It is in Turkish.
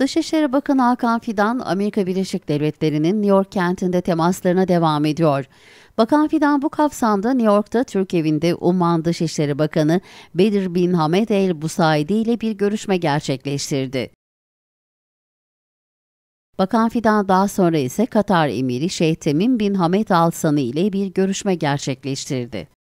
Dışişleri Bakanı Hakan Fidan, Amerika Birleşik Devletleri'nin New York kentinde temaslarına devam ediyor. Bakan Fidan bu kapsamda New York'ta Türk evinde Umman Dışişleri Bakanı Bedir bin Hamed El Busaidi ile bir görüşme gerçekleştirdi. Bakan Fidan daha sonra ise Katar Emiri Şeyh Temim bin Hamed Al Sani ile bir görüşme gerçekleştirdi.